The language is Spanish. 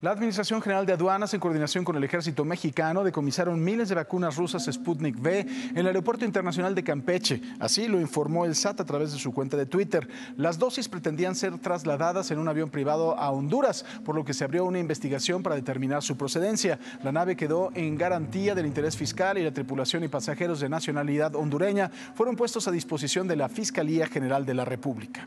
La Administración General de Aduanas, en coordinación con el Ejército Mexicano, decomisaron miles de vacunas rusas Sputnik V en el Aeropuerto Internacional de Campeche. Así lo informó el SAT a través de su cuenta de Twitter. Las dosis pretendían ser trasladadas en un avión privado a Honduras, por lo que se abrió una investigación para determinar su procedencia. La nave quedó en garantía del interés fiscal y la tripulación y pasajeros de nacionalidad hondureña fueron puestos a disposición de la Fiscalía General de la República.